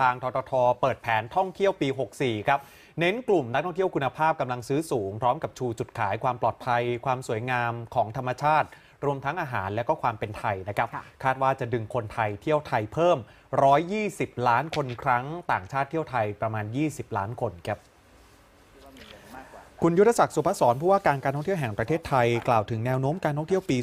ทางททท เปิดแผนท่องเที่ยวปี 64 ครับเน้นกลุ่มนักท่องเที่ยวคุณภาพกำลังซื้อสูง พร้อมกับชูจุดขายความปลอดภัยความสวยงามของธรรมชาติ รวมทั้งอาหารและก็ความเป็นไทยนะครับ คาดว่าจะดึงคนไทยเที่ยวไทยเพิ่ม 120 ล้านคนครั้งต่างชาติเที่ยวไทยประมาณ 20 ล้านคนครับคุณยุทธศักดิ์สุภศรผู้ว่าการการท่องเที่ยวแห่งประเทศไทยกล่าวถึงแนวโน้มการท่องเที่ยวปี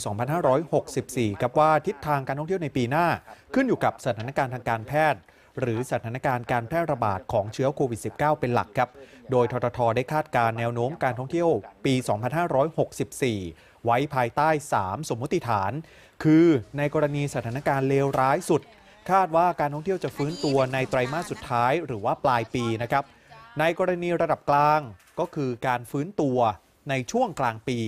2564 ครับว่าทิศทางการท่องเที่ยวในปีหน้า ขึ้นอยู่กับสถานการณ์ทางการแพทย์หรือสถานการณ์การแพร่ระบาดของเชื้อโควิด -19 เป็นหลักครับ โดยทททได้คาดการแนวโน้มการท่องเที่ยวปี 2564 ไว้ภายใต้ 3 สมมติฐาน คือในกรณีสถานการณ์เลวร้ายสุด คาดว่าการท่องเที่ยวจะฟื้นตัวในไตรมาสสุดท้าย หรือว่าปลายปีนะครับ ในกรณีระดับกลางก็คือการฟื้นตัวในช่วงกลางปี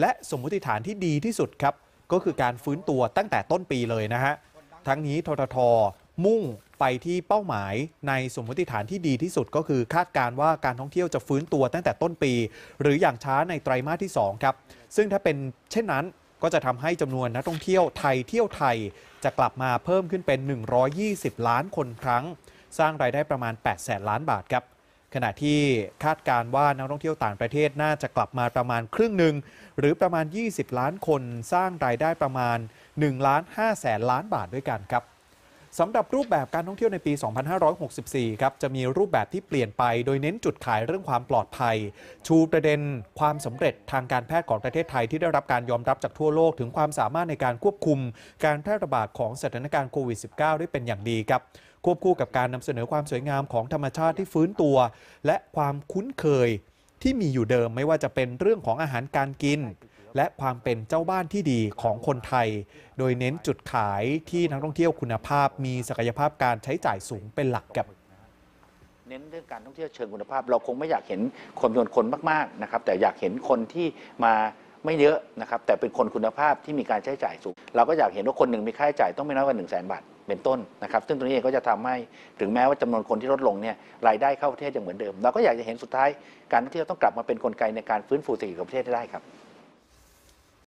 และสมมติฐานที่ดีที่สุดครับก็คือการฟื้นตัวตั้งแต่ต้นปีเลยนะฮะ ทั้งนี้ทททมุ่งไปที่เป้าหมายในสมมติฐานที่ดีที่สุดก็คือคาดการว่าการท่องเที่ยวจะฟื้นตัวตั้งแต่ต้นปี หรืออย่างช้าในไตรมาสที่ 2 ครับ ซึ่งถ้าเป็นเช่นนั้นก็จะทำให้จำนวนนักท่องเที่ยวไทยเที่ยวไทยจะกลับมาเพิ่มขึ้นเป็น 120 ล้านคนครั้ง สร้างรายได้ประมาณ8แสนล้านบาทครับ ขณะที่คาดการว่านักท่องเที่ยวต่างประเทศน่าจะกลับมาประมาณครึ่งหนึ่งหรือประมาณ 20 ล้านคนสร้างรายได้ประมาณ1ล้าน5แสนล้านบาทด้วยกันครับสำหรับรูปแบบการท่องเที่ยวในปี 2564 ครับ จะมีรูปแบบที่เปลี่ยนไปโดยเน้นจุดขายเรื่องความปลอดภัย ชูประเด็นความสำเร็จทางการแพทย์ของประเทศไทยที่ได้รับการยอมรับจากทั่วโลกถึงความสามารถในการควบคุม การแพร่ระบาดของสถานการณ์โควิด -19 ได้เป็นอย่างดีครับ ควบคู่กับการนำเสนอความสวยงามของธรรมชาติที่ฟื้นตัว และความคุ้นเคย ที่มีอยู่เดิมไม่ว่าจะเป็นเรื่องของอาหารการกินและความเป็นเจ้าบ้านที่ดีของคนไทย โดยเน้นจุดขายที่นักท่องเที่ยวคุณภาพมีศักยภาพการใช้จ่ายสูงเป็นหลักกับ เน้นเรื่องการท่องเที่ยวเชิงคุณภาพ เราคงไม่อยากเห็นคนจำนวนคนมากๆนะครับ แต่อยากเห็นคนที่มาไม่เยอะนะครับ แต่เป็นคนคุณภาพที่มีการใช้จ่ายสูง เราก็อยากเห็นว่าคนหนึ่งมีค่าใช้จ่ายต้องไม่น้อยกว่า 1 0 0 0 0แบาทเป็นต้นนะครับ ซึ่งตรงนี้เองก็จะทำให้ถึงแม้ว่าจำนวนคนที่ลดลงเนี่ยรายได้เข้าประเทศยังเหมือนเดิม เราก็อยากจะเห็นสุดท้ายการท่องเที่ยวต้องกลับมาเป็นกลไกในการฟื้นฟูเศรษฐกิจของประเทศได้ครับ